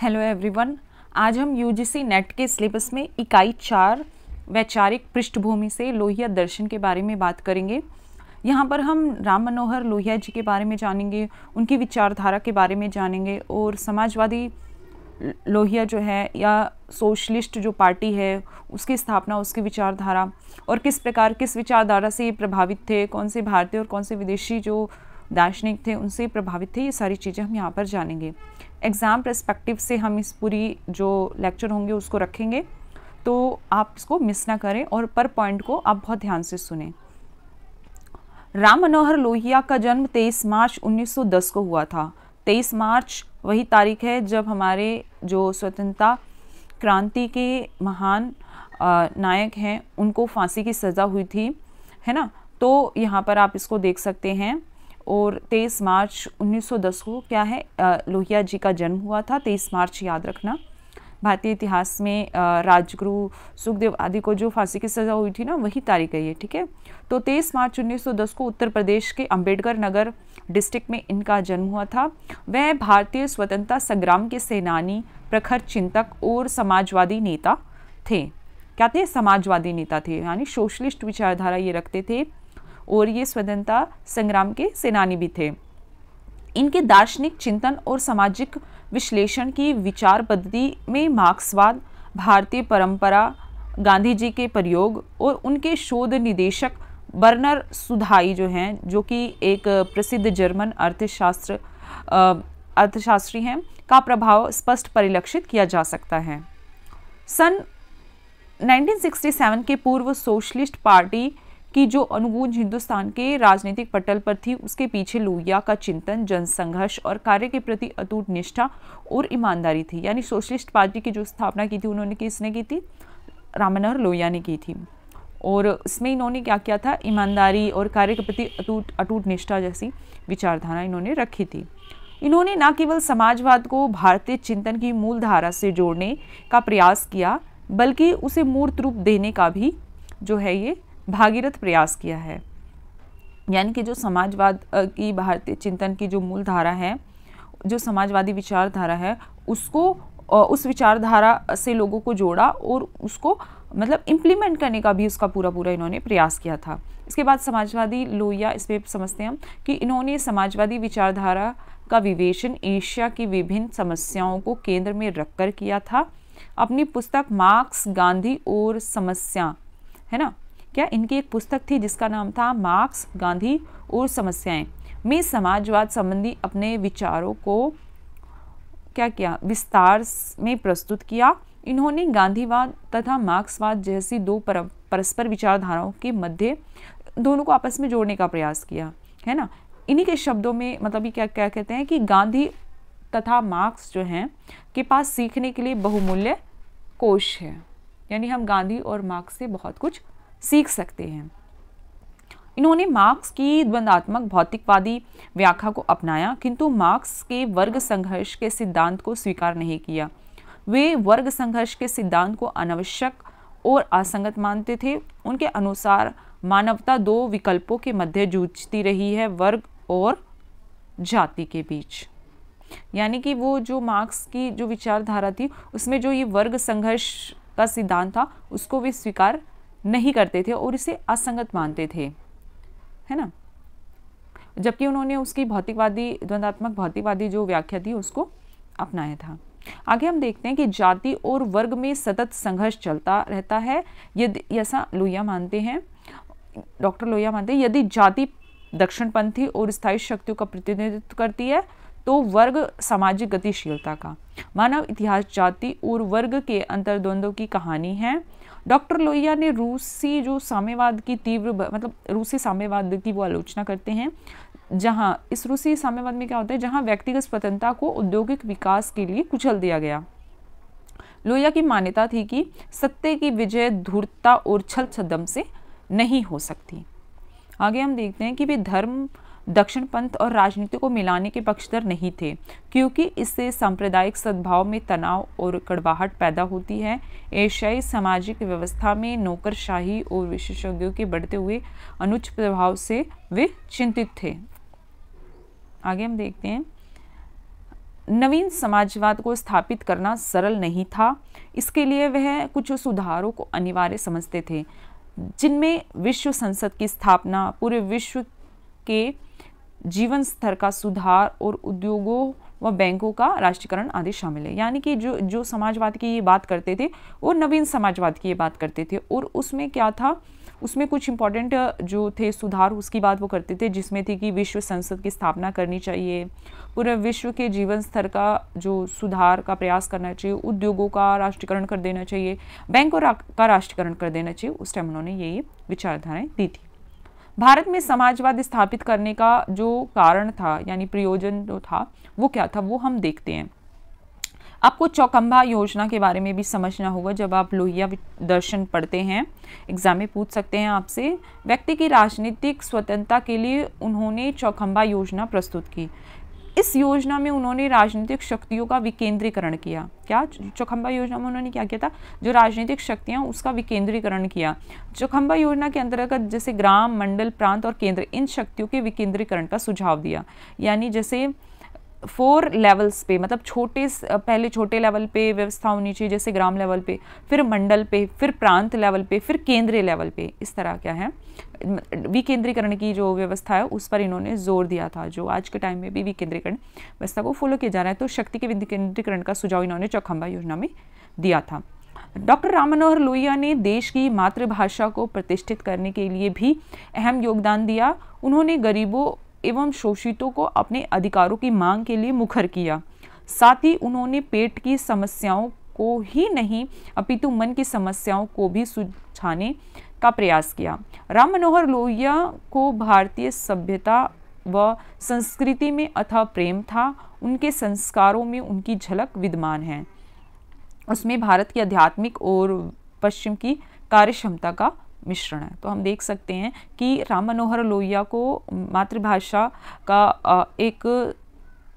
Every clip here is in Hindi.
हेलो एवरीवन आज हम यूजीसी नेट के सिलेबस में इकाई चार वैचारिक पृष्ठभूमि से लोहिया दर्शन के बारे में बात करेंगे यहाँ पर हम राम मनोहर लोहिया जी के बारे में जानेंगे उनकी विचारधारा के बारे में जानेंगे और समाजवादी लोहिया जो है या सोशलिस्ट जो पार्टी है उसकी स्थापना उसकी विचारधारा और किस प्रकार किस विचारधारा से ये प्रभावित थे कौन से भारतीय और कौन से विदेशी जो दार्शनिक थे उनसे प्रभावित थे ये सारी चीज़ें हम यहाँ पर जानेंगे एग्ज़ाम प्रस्पेक्टिव से हम इस पूरी जो लेक्चर होंगे उसको रखेंगे तो आप इसको मिस ना करें और पर पॉइंट को आप बहुत ध्यान से सुने राम मनोहर लोहिया का जन्म 23 मार्च 1910 को हुआ था 23 मार्च वही तारीख है जब हमारे जो स्वतंत्रता क्रांति के महान नायक हैं उनको फांसी की सज़ा हुई थी है ना तो यहाँ पर आप इसको देख सकते हैं और 23 मार्च 1910 को क्या है लोहिया जी का जन्म हुआ था 23 मार्च याद रखना भारतीय इतिहास में राजगुरु सुखदेव आदि को जो फांसी की सज़ा हुई थी ना वही तारीख है ये ठीक है तो 23 मार्च 1910 को उत्तर प्रदेश के अंबेडकर नगर डिस्ट्रिक्ट में इनका जन्म हुआ था वह भारतीय स्वतंत्रता संग्राम के सेनानी प्रखर चिंतक और समाजवादी नेता थे क्या थे समाजवादी नेता थे यानी सोशलिस्ट विचारधारा ये रखते थे और ये स्वतंत्रता संग्राम के सेनानी भी थे इनके दार्शनिक चिंतन और सामाजिक विश्लेषण की विचार पद्धति में मार्क्सवाद भारतीय परंपरा गांधी जी के प्रयोग और उनके शोध निदेशक बर्नर सुधाई जो हैं जो कि एक प्रसिद्ध जर्मन अर्थशास्त्र अर्थशास्त्री हैं का प्रभाव स्पष्ट परिलक्षित किया जा सकता है सन 1967 के पूर्व सोशलिस्ट पार्टी कि जो अनुगूंज हिंदुस्तान के राजनीतिक पटल पर थी उसके पीछे लोहिया का चिंतन जनसंघर्ष और कार्य के प्रति अटूट निष्ठा और ईमानदारी थी यानी सोशलिस्ट पार्टी की जो स्थापना की थी उन्होंने किसने की थी रामनहर लोहिया ने की थी और इसमें इन्होंने क्या किया था ईमानदारी और कार्य के प्रति अटूट अटूट निष्ठा जैसी विचारधारा इन्होंने रखी थी इन्होंने न केवल समाजवाद को भारतीय चिंतन की मूल धारा से जोड़ने का प्रयास किया बल्कि उसे मूर्त रूप देने का भी जो है ये भागीरथ प्रयास किया है यानी कि जो समाजवाद की भारतीय चिंतन की जो मूल धारा है जो समाजवादी विचारधारा है उसको उस विचारधारा से लोगों को जोड़ा और उसको मतलब इम्प्लीमेंट करने का भी उसका पूरा पूरा इन्होंने प्रयास किया था इसके बाद समाजवादी लोहिया इस पर समझते हैं कि इन्होंने समाजवादी विचारधारा का विवेचन एशिया की विभिन्न समस्याओं को केंद्र में रखकर किया था अपनी पुस्तक मार्क्स गांधी और समस्या है ना क्या इनकी एक पुस्तक थी जिसका नाम था मार्क्स गांधी और समस्याएं में समाजवाद संबंधी अपने विचारों को क्या किया विस्तार में प्रस्तुत किया इन्होंने गांधीवाद तथा मार्क्सवाद जैसी दो पर, परस्पर विचारधाराओं के मध्य दोनों को आपस में जोड़ने का प्रयास किया है ना इन्हीं के शब्दों में मतलब क्या क्या कहते हैं कि गांधी तथा मार्क्स जो हैं के पास सीखने के लिए बहुमूल्य कोश है यानी हम गांधी और मार्क्स से बहुत कुछ सीख सकते हैं इन्होंने मार्क्स की द्वंदात्मक भौतिकवादी व्याख्या को अपनाया किंतु मार्क्स के वर्ग संघर्ष के सिद्धांत को स्वीकार नहीं किया वे वर्ग संघर्ष के सिद्धांत को अनावश्यक और असंगत मानते थे उनके अनुसार मानवता दो विकल्पों के मध्य जूझती रही है वर्ग और जाति के बीच यानी कि वो जो मार्क्स की जो विचारधारा थी उसमें जो ये वर्ग संघर्ष का सिद्धांत था उसको वे स्वीकार नहीं करते थे और इसे असंगत मानते थे है ना जबकि उन्होंने उसकी भौतिकवादी द्वंदात्मक भौतिकवादी जो व्याख्या थी उसको अपनाया था आगे हम देखते हैं कि जाति और वर्ग में सतत संघर्ष चलता रहता है यदि ऐसा लोहिया मानते हैं डॉक्टर लोहिया मानते हैं यदि जाति दक्षिणपंथी और स्थायी शक्तियों का प्रतिनिधित्व करती है तो वर्ग सामाजिक गतिशीलता का मानव इतिहास जाति और वर्ग के अंतर्द्वंद्व की कहानी है डॉक्टर लोहिया ने रूसी जो साम्यवाद की तीव्र मतलब रूसी साम्यवाद की वो आलोचना करते हैं जहाँ इस रूसी साम्यवाद में क्या होता है जहाँ व्यक्तिगत स्वतंत्रता को औद्योगिक विकास के लिए कुचल दिया गया लोहिया की मान्यता थी कि सत्य की विजय धूर्तता और छल छदम से नहीं हो सकती आगे हम देखते हैं कि भी धर्म दक्षिण पंथ और राजनीति को मिलाने के पक्षधर नहीं थे क्योंकि इससे सांप्रदायिक सद्भाव में तनाव और कड़वाहट पैदा होती है एशियाई सामाजिक व्यवस्था में नौकरशाही और विशेषज्ञों के बढ़ते हुए अनुच प्रभाव से वे चिंतित थे आगे हम देखते हैं नवीन समाजवाद को स्थापित करना सरल नहीं था इसके लिए वह कुछ सुधारों को अनिवार्य समझते थे जिनमें विश्व संसद की स्थापना पूरे विश्व के जीवन स्तर का सुधार और उद्योगों व बैंकों का राष्ट्रीयकरण आदि शामिल है यानी कि जो जो समाजवाद की ये बात करते थे वो नवीन समाजवाद की ये बात करते थे और उसमें क्या था उसमें कुछ इंपॉर्टेंट जो थे सुधार उसकी बात वो करते थे जिसमें थी कि विश्व संसद की स्थापना करनी चाहिए पूरे विश्व के जीवन स्तर का जो सुधार का प्रयास करना चाहिए उद्योगों का राष्ट्रीयकरण कर देना चाहिए बैंकों का राष्ट्रीयकरण कर देना चाहिए उस टाइम उन्होंने यही विचारधाराएँ दी थी भारत में समाजवाद स्थापित करने का जो कारण था यानी प्रयोजन जो था वो क्या था वो हम देखते हैं आपको चौकम्बा योजना के बारे में भी समझना होगा जब आप लोहिया दर्शन पढ़ते हैं एग्जाम में पूछ सकते हैं आपसे व्यक्ति की राजनीतिक स्वतंत्रता के लिए उन्होंने चौखंबा योजना प्रस्तुत की इस योजना में उन्होंने राजनीतिक शक्तियों का विकेंद्रीकरण किया क्या चौखंबा योजना में उन्होंने क्या किया था जो राजनीतिक शक्तियां उसका विकेंद्रीकरण किया चौखंबा योजना के अंतर्गत जैसे ग्राम मंडल प्रांत और केंद्र इन शक्तियों के विकेंद्रीकरण का सुझाव दिया यानी जैसे फोर लेवल्स पे मतलब छोटे पहले छोटे लेवल पे व्यवस्था होनी चाहिए जैसे ग्राम लेवल पे फिर मंडल पे फिर प्रांत लेवल पे फिर केंद्रीय लेवल पे इस तरह क्या है विकेंद्रीकरण की जो व्यवस्था है उस पर इन्होंने जोर दिया था जो आज के टाइम में भी विकेंद्रीकरण व्यवस्था को फॉलो किया जा रहा है तो शक्ति के विकेंद्रीकरण का सुझाव इन्होंने चौखंबा योजना में दिया था डॉक्टर राम मनोहर लोहिया ने देश की मातृभाषा को प्रतिष्ठित करने के लिए भी अहम योगदान दिया उन्होंने गरीबों एवं शोषितों को अपने अधिकारों की मांग के लिए मुखर किया साथ ही उन्होंने पेट की समस्याओं को ही नहीं अपितु मन की समस्याओं को भी सुझाने का प्रयास किया राम मनोहर लोहिया को भारतीय सभ्यता व संस्कृति में अथाह प्रेम था उनके संस्कारों में उनकी झलक विद्यमान है उसमें भारत की आध्यात्मिक और पश्चिम की कार्य क्षमता का मिश्रण है तो हम देख सकते हैं कि राम मनोहर लोहिया को मातृभाषा का एक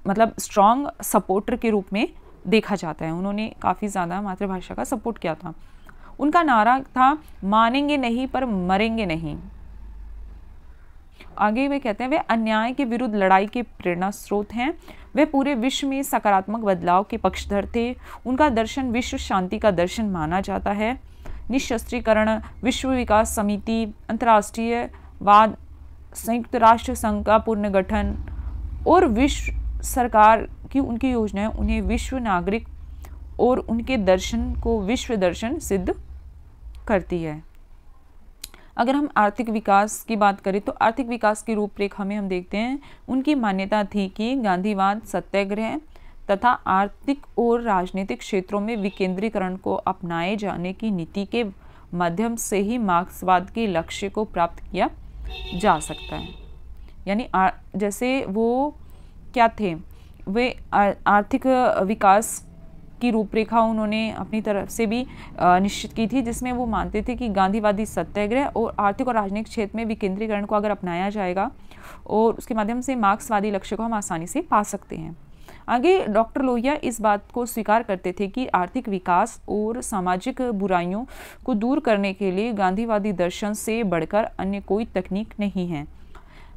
मतलब स्ट्रॉन्ग सपोर्टर के रूप में देखा जाता है उन्होंने काफ़ी ज़्यादा मातृभाषा का सपोर्ट किया था उनका नारा था मानेंगे नहीं पर मरेंगे नहीं आगे वे कहते हैं वे अन्याय के विरुद्ध लड़ाई के प्रेरणा स्रोत हैं वे पूरे विश्व में सकारात्मक बदलाव के पक्षधर थे उनका दर्शन विश्व शांति का दर्शन माना जाता है निशस्त्रीकरण विश्व विकास समिति अंतर्राष्ट्रीय वाद संयुक्त राष्ट्र संघ का पुनर्गठन और विश्व सरकार की उनकी योजनाएं उन्हें विश्व नागरिक और उनके दर्शन को विश्व दर्शन सिद्ध करती है अगर हम आर्थिक विकास की बात करें तो आर्थिक विकास की रूपरेखा में हम देखते हैं उनकी मान्यता थी कि गांधीवाद सत्याग्रह तथा आर्थिक और राजनीतिक क्षेत्रों में विकेंद्रीकरण को अपनाए जाने की नीति के माध्यम से ही मार्क्सवाद के लक्ष्य को प्राप्त किया जा सकता है यानी जैसे वो क्या थे वे आर्थिक विकास की रूपरेखा उन्होंने अपनी तरफ से भी निश्चित की थी जिसमें वो मानते थे कि गांधीवादी सत्याग्रह और आर्थिक और राजनीतिक क्षेत्र में विकेंद्रीकरण को अगर अपनाया जाएगा और उसके माध्यम से मार्क्सवादी लक्ष्य को हम आसानी से पा सकते हैं आगे डॉक्टर लोहिया इस बात को स्वीकार करते थे कि आर्थिक विकास और सामाजिक बुराइयों को दूर करने के लिए गांधीवादी दर्शन से बढ़कर अन्य कोई तकनीक नहीं है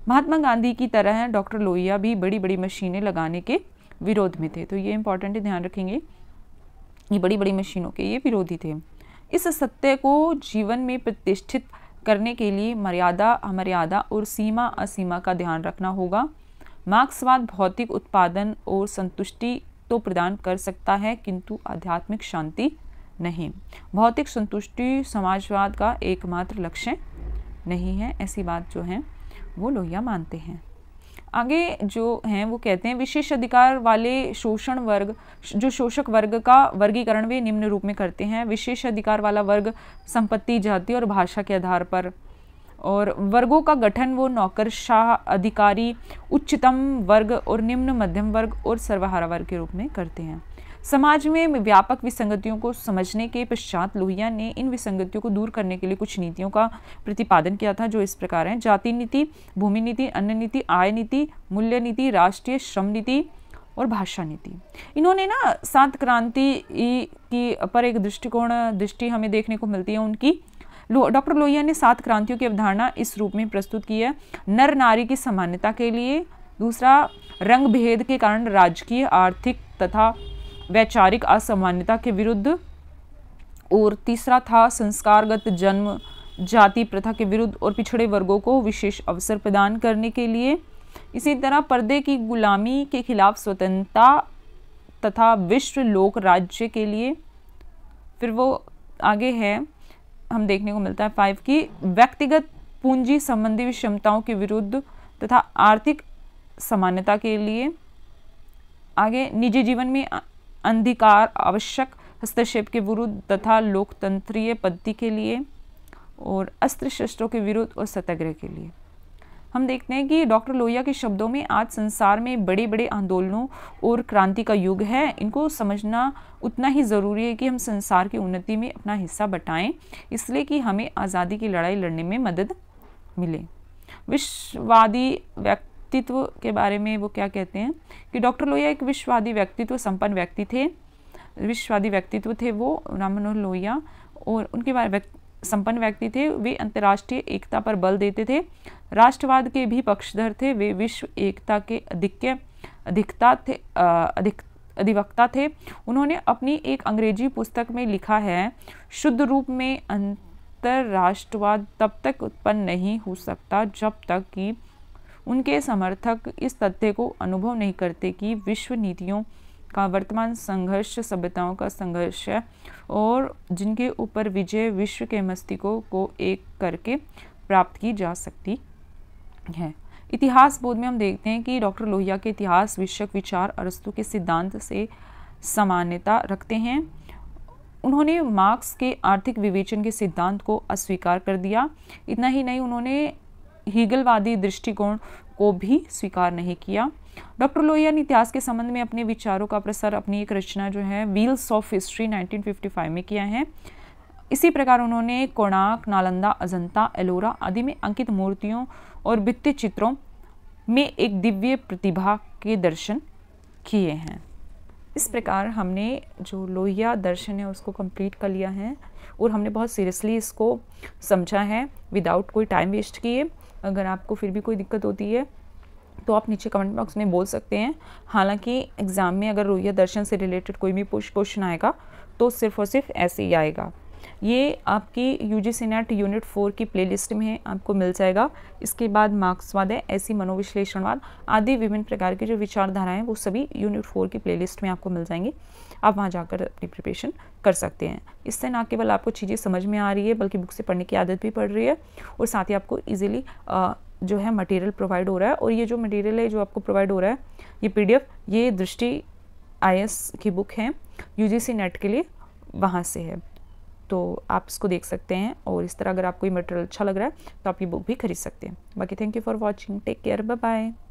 महात्मा गांधी की तरह डॉक्टर लोहिया भी बड़ी बड़ी मशीनें लगाने के विरोध में थे तो ये इम्पोर्टेंट ध्यान रखेंगे ये बड़ी बड़ी मशीनों के ये विरोधी थे इस सत्य को जीवन में प्रतिष्ठित करने के लिए मर्यादा अमर्यादा और सीमा असीमा का ध्यान रखना होगा मार्क्सवाद भौतिक उत्पादन और संतुष्टि तो प्रदान कर सकता है किंतु आध्यात्मिक शांति नहीं भौतिक संतुष्टि समाजवाद का एकमात्र लक्ष्य नहीं है ऐसी बात जो है वो लोहिया मानते हैं आगे जो हैं वो कहते हैं विशेष अधिकार वाले शोषण वर्ग जो शोषक वर्ग का वर्गीकरण वे निम्न रूप में करते हैं विशेष अधिकार वाला वर्ग संपत्ति जाति और भाषा के आधार पर और वर्गों का गठन वो नौकरशाह अधिकारी उच्चतम वर्ग और निम्न मध्यम वर्ग और सर्वहारा वर्ग के रूप में करते हैं समाज में व्यापक विसंगतियों को समझने के पश्चात लोहिया ने इन विसंगतियों को दूर करने के लिए कुछ नीतियों का प्रतिपादन किया था जो इस प्रकार हैं जाति नीति भूमि नीति अन्य नीति आय नीति मूल्य नीति राष्ट्रीय श्रम नीति और भाषा नीति इन्होंने ना सात क्रांति की पर एक दृष्टिकोण दृष्टि हमें देखने को मिलती है उनकी डॉक्टर लोहिया ने सात क्रांतियों की अवधारणा इस रूप में प्रस्तुत की है नर नारी की समानता के लिए दूसरा रंग भेद के कारण राजकीय आर्थिक तथा वैचारिक असमान्यता के विरुद्ध और तीसरा था संस्कारगत जन्म जाति प्रथा के विरुद्ध और पिछड़े वर्गों को विशेष अवसर प्रदान करने के लिए इसी तरह पर्दे की गुलामी के खिलाफ स्वतंत्रता तथा विश्व लोक राज्य के लिए फिर वो आगे है हम देखने को मिलता है फाइव की व्यक्तिगत पूंजी संबंधी विषमताओं के विरुद्ध तथा आर्थिक समानता के लिए आगे निजी जीवन में अंधिकार आवश्यक हस्तक्षेप के विरुद्ध तथा लोकतंत्रीय पद्धति के लिए और अस्त्र शस्त्रों के विरुद्ध और सत्याग्रह के लिए हम देखते हैं कि डॉक्टर लोहिया के शब्दों में आज संसार में बड़े बड़े आंदोलनों और क्रांति का युग है इनको समझना उतना ही ज़रूरी है कि हम संसार की उन्नति में अपना हिस्सा बटाएं इसलिए कि हमें आज़ादी की लड़ाई लड़ने में मदद मिले विश्ववादी व्यक्तित्व के बारे में वो क्या कहते हैं कि डॉक्टर लोहिया एक विश्ववादी व्यक्तित्व संपन्न व्यक्ति थे विश्ववादी व्यक्तित्व थे वो राम मनोहर लोहिया और उनके बारे संपन्न व्यक्ति थे वे अंतर्राष्ट्रीय एकता पर बल देते थे राष्ट्रवाद के भी पक्षधर थे वे विश्व एकता के अधिक्य अधिकता थे अधिक अधिवक्ता थे उन्होंने अपनी एक अंग्रेजी पुस्तक में लिखा है शुद्ध रूप में अंतर्राष्ट्रवाद तब तक उत्पन्न नहीं हो सकता जब तक कि उनके समर्थक इस तथ्य को अनुभव नहीं करते कि विश्व नीतियों का वर्तमान संघर्ष सभ्यताओं का संघर्ष है और जिनके ऊपर विजय विश्व के मस्तिकों को एक करके प्राप्त की जा सकती है इतिहास बोध में हम देखते हैं कि डॉक्टर लोहिया के इतिहास विषयक विचार अरस्तु के सिद्धांत से समान्यता रखते हैं उन्होंने मार्क्स के आर्थिक विवेचन के सिद्धांत को अस्वीकार कर दिया इतना ही नहीं उन्होंने हीगलवादी दृष्टिकोण को भी स्वीकार नहीं किया डॉक्टर लोहिया ने इतिहास के संबंध में अपने विचारों का प्रसार अपनी एक रचना जो है व्हील्स ऑफ हिस्ट्री 1955 में किया है इसी प्रकार उन्होंने कोणार्क नालंदा अजंता एलोरा आदि में अंकित मूर्तियों और वित्तीय चित्रों में एक दिव्य प्रतिभा के दर्शन किए हैं इस प्रकार हमने जो लोहिया दर्शन है उसको कंप्लीट कर लिया है और हमने बहुत सीरियसली इसको समझा है विदाउट कोई टाइम वेस्ट किए अगर आपको फिर भी कोई दिक्कत होती है तो आप नीचे कमेंट बॉक्स में बोल सकते हैं हालांकि एग्ज़ाम में अगर रोहिया दर्शन से रिलेटेड कोई भी पुश क्वेश्चन आएगा तो सिर्फ और सिर्फ ऐसे ही आएगा ये आपकी U G C NET unit four की प्लेलिस्ट में आपको मिल जाएगा इसके बाद मार्क्सवाद है ऐसी मनोविश्लेषणवाद आदि विभिन्न प्रकार की जो विचारधाराएं हैं वो सभी यूनिट फोर की प्लेलिस्ट में आपको मिल जाएंगी आप वहाँ जाकर अपनी प्रिपरेशन कर सकते हैं इससे ना केवल आपको चीज़ें समझ में आ रही है बल्कि बुक से पढ़ने की आदत भी पड़ रही है और साथ ही आपको ईजिली जो है मटेरियल प्रोवाइड हो रहा है और ये जो मटेरियल है जो आपको प्रोवाइड हो रहा है ये पीडीएफ ये दृष्टि आईएएस की बुक है यूजीसी नेट के लिए वहाँ से है तो आप इसको देख सकते हैं और इस तरह अगर आपको ये मटेरियल अच्छा लग रहा है तो आप ये बुक भी खरीद सकते हैं बाकी thank you for watching take care bye bye